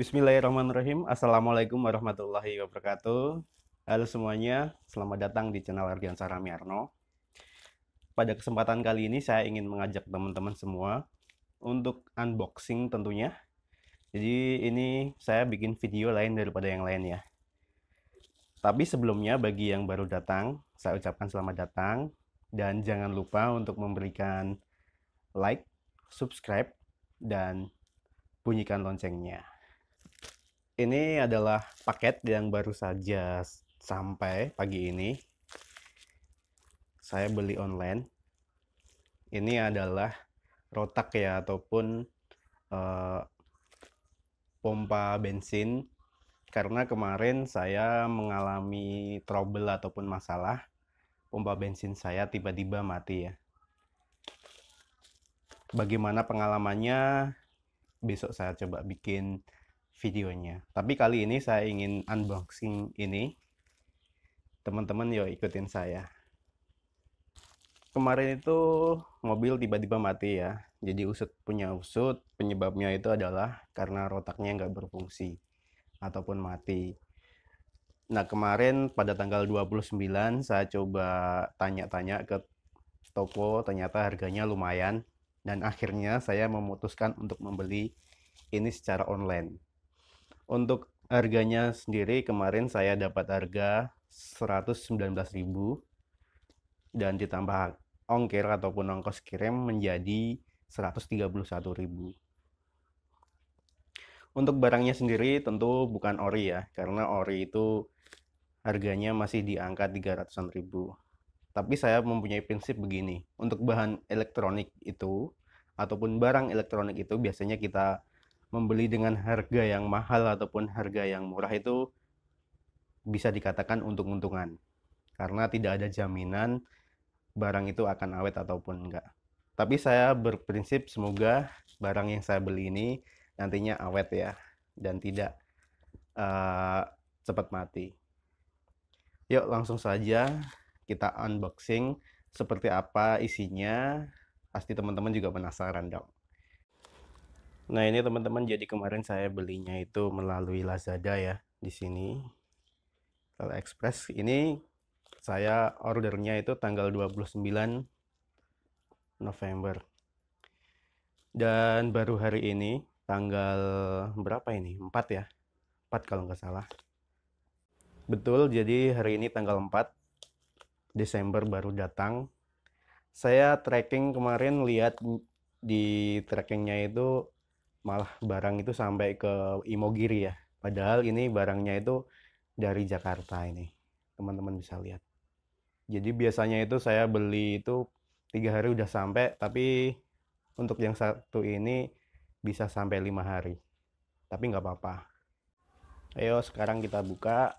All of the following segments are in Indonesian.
Bismillahirrahmanirrahim. Assalamualaikum warahmatullahi wabarakatuh. Halo semuanya, selamat datang di channel Ardian Saramiarno. Pada kesempatan kali ini saya ingin mengajak teman-teman semua untuk unboxing tentunya. Jadi ini saya bikin video lain daripada yang lain ya. Tapi sebelumnya bagi yang baru datang, saya ucapkan selamat datang dan jangan lupa untuk memberikan like, subscribe, dan bunyikan loncengnya. Ini adalah paket yang baru saja sampai pagi ini. Saya beli online. Ini adalah rotak ya ataupun uh, pompa bensin karena kemarin saya mengalami trouble ataupun masalah pompa bensin saya tiba-tiba mati ya. Bagaimana pengalamannya? Besok saya coba bikin videonya. Tapi kali ini saya ingin unboxing ini. Teman-teman yuk ikutin saya. Kemarin itu mobil tiba-tiba mati ya. Jadi usut punya usut, penyebabnya itu adalah karena rotaknya nggak berfungsi ataupun mati. Nah kemarin pada tanggal 29 saya coba tanya-tanya ke toko ternyata harganya lumayan dan akhirnya saya memutuskan untuk membeli ini secara online. Untuk harganya sendiri kemarin saya dapat harga 119.000 dan ditambah ongkir ataupun ongkos kirim menjadi 131.000. Untuk barangnya sendiri tentu bukan ori ya, karena ori itu harganya masih di angka 300-an ribu. Tapi saya mempunyai prinsip begini, untuk bahan elektronik itu ataupun barang elektronik itu biasanya kita membeli dengan harga yang mahal ataupun harga yang murah itu bisa dikatakan untung-untungan karena tidak ada jaminan barang itu akan awet ataupun enggak. Tapi saya berprinsip semoga barang yang saya beli ini nantinya awet ya dan tidak uh, cepat mati. Yuk langsung saja kita unboxing seperti apa isinya. Pasti teman-teman juga penasaran dong. Nah ini teman-teman jadi kemarin saya belinya itu melalui Lazada ya di sini Kalau Express ini saya ordernya itu tanggal 29 November dan baru hari ini tanggal berapa ini 4 ya 4 kalau nggak salah betul jadi hari ini tanggal 4 Desember baru datang saya tracking kemarin lihat di trackingnya itu malah barang itu sampai ke Imogiri ya padahal ini barangnya itu dari Jakarta ini teman-teman bisa lihat jadi biasanya itu saya beli itu tiga hari udah sampai tapi untuk yang satu ini bisa sampai lima hari tapi nggak apa-apa ayo sekarang kita buka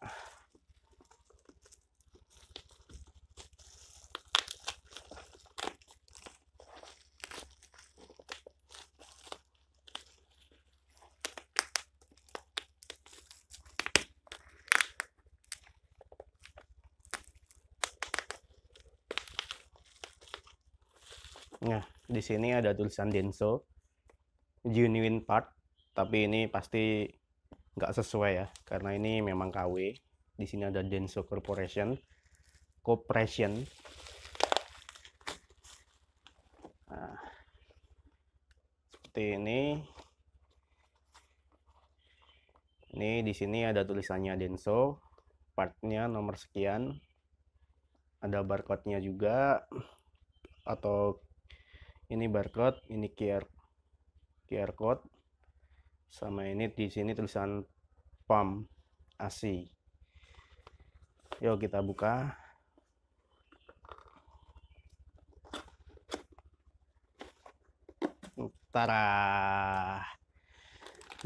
Nah, di sini ada tulisan Denso genuine part, tapi ini pasti nggak sesuai ya, karena ini memang KW. Di sini ada Denso Corporation, Corporation. Nah, seperti ini. Ini di sini ada tulisannya Denso, partnya nomor sekian, ada barcode-nya juga atau ini barcode ini QR QR code sama ini di sini tulisan pump AC yuk kita buka Tara.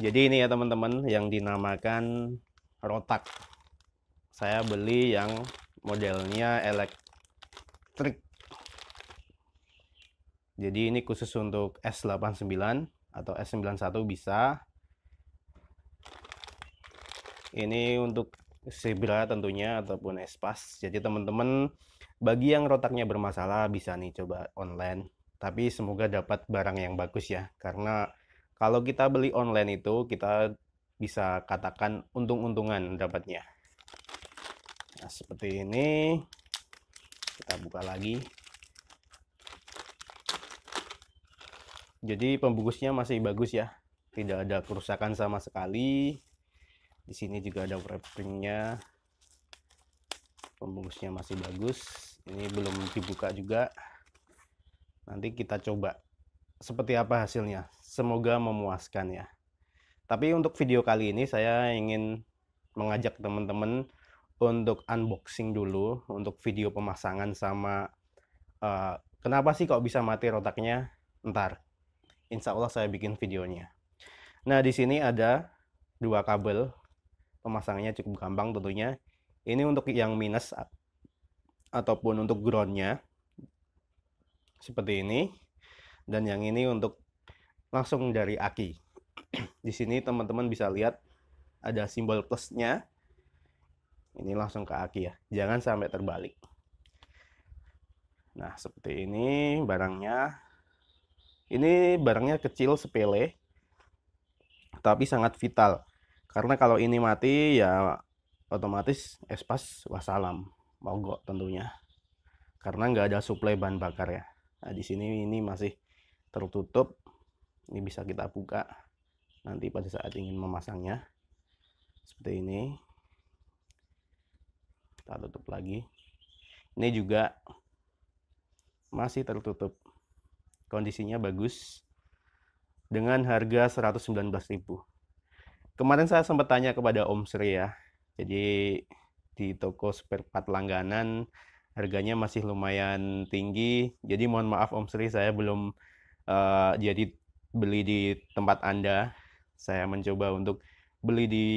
Jadi ini ya teman-teman yang dinamakan rotak. Saya beli yang modelnya elektrik jadi ini khusus untuk S89 atau S91 bisa. Ini untuk zebra tentunya ataupun espas. Jadi teman-teman bagi yang rotaknya bermasalah bisa nih coba online. Tapi semoga dapat barang yang bagus ya. Karena kalau kita beli online itu kita bisa katakan untung-untungan dapatnya. Nah, seperti ini kita buka lagi jadi pembungkusnya masih bagus ya tidak ada kerusakan sama sekali di sini juga ada wrappingnya pembungkusnya masih bagus ini belum dibuka juga nanti kita coba seperti apa hasilnya semoga memuaskan ya tapi untuk video kali ini saya ingin mengajak teman-teman untuk unboxing dulu untuk video pemasangan sama uh, kenapa sih kok bisa mati rotaknya ntar insya Allah saya bikin videonya. Nah di sini ada dua kabel pemasangannya cukup gampang tentunya. Ini untuk yang minus ataupun untuk groundnya seperti ini dan yang ini untuk langsung dari aki. di sini teman-teman bisa lihat ada simbol plusnya. Ini langsung ke aki ya. Jangan sampai terbalik. Nah, seperti ini barangnya ini barangnya kecil sepele tapi sangat vital. Karena kalau ini mati ya otomatis espas wasalam mogok tentunya. Karena nggak ada suplai bahan bakar ya. Nah, di sini ini masih tertutup. Ini bisa kita buka nanti pada saat ingin memasangnya. Seperti ini. Kita tutup lagi. Ini juga masih tertutup kondisinya bagus dengan harga 119.000 kemarin saya sempat tanya kepada Om Sri ya jadi di toko spare part langganan harganya masih lumayan tinggi jadi mohon maaf Om Sri saya belum uh, jadi beli di tempat Anda saya mencoba untuk beli di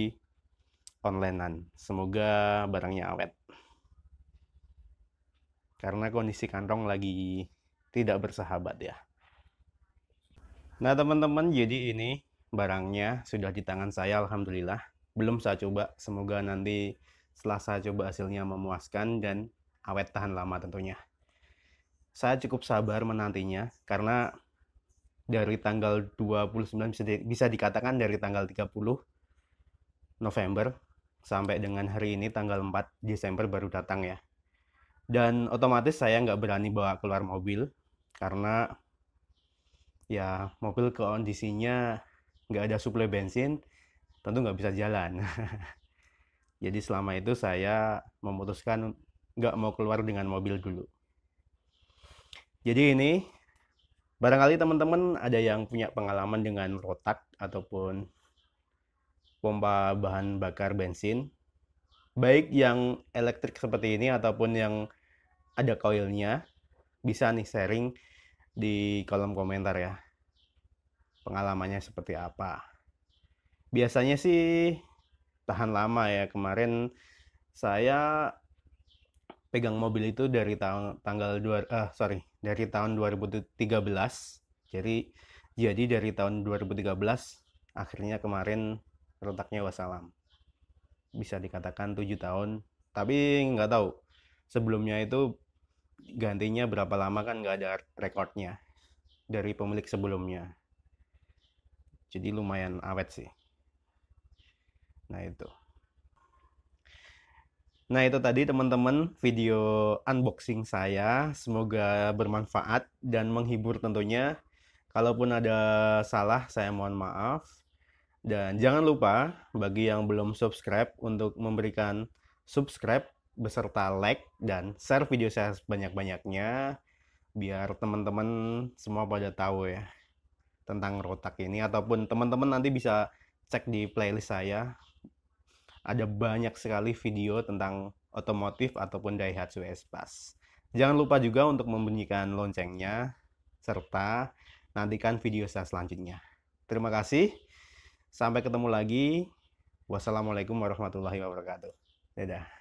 onlinean semoga barangnya awet karena kondisi kantong lagi tidak bersahabat ya. Nah teman-teman jadi ini barangnya sudah di tangan saya Alhamdulillah. Belum saya coba, semoga nanti setelah saya coba hasilnya memuaskan dan awet tahan lama tentunya. Saya cukup sabar menantinya karena dari tanggal 29 bisa, di, bisa dikatakan dari tanggal 30 November sampai dengan hari ini tanggal 4 Desember baru datang ya dan otomatis saya nggak berani bawa keluar mobil karena ya mobil kondisinya nggak ada suplai bensin tentu nggak bisa jalan jadi selama itu saya memutuskan nggak mau keluar dengan mobil dulu jadi ini barangkali teman-teman ada yang punya pengalaman dengan rotak ataupun pompa bahan bakar bensin baik yang elektrik seperti ini ataupun yang ada koilnya bisa nih sharing di kolom komentar ya pengalamannya seperti apa biasanya sih tahan lama ya kemarin saya pegang mobil itu dari tahun tanggal 2 uh, eh, sorry dari tahun 2013 jadi jadi dari tahun 2013 akhirnya kemarin retaknya wassalam bisa dikatakan tujuh tahun tapi nggak tahu sebelumnya itu gantinya berapa lama kan nggak ada rekornya dari pemilik sebelumnya jadi lumayan awet sih nah itu nah itu tadi teman-teman video unboxing saya semoga bermanfaat dan menghibur tentunya kalaupun ada salah saya mohon maaf dan jangan lupa bagi yang belum subscribe untuk memberikan subscribe beserta like dan share video saya sebanyak-banyaknya biar teman-teman semua pada tahu ya tentang rotak ini ataupun teman-teman nanti bisa cek di playlist saya ada banyak sekali video tentang otomotif ataupun Daihatsu Plus Jangan lupa juga untuk membunyikan loncengnya serta nantikan video saya selanjutnya. Terima kasih. Sampai ketemu lagi. Wassalamualaikum warahmatullahi wabarakatuh. Dadah.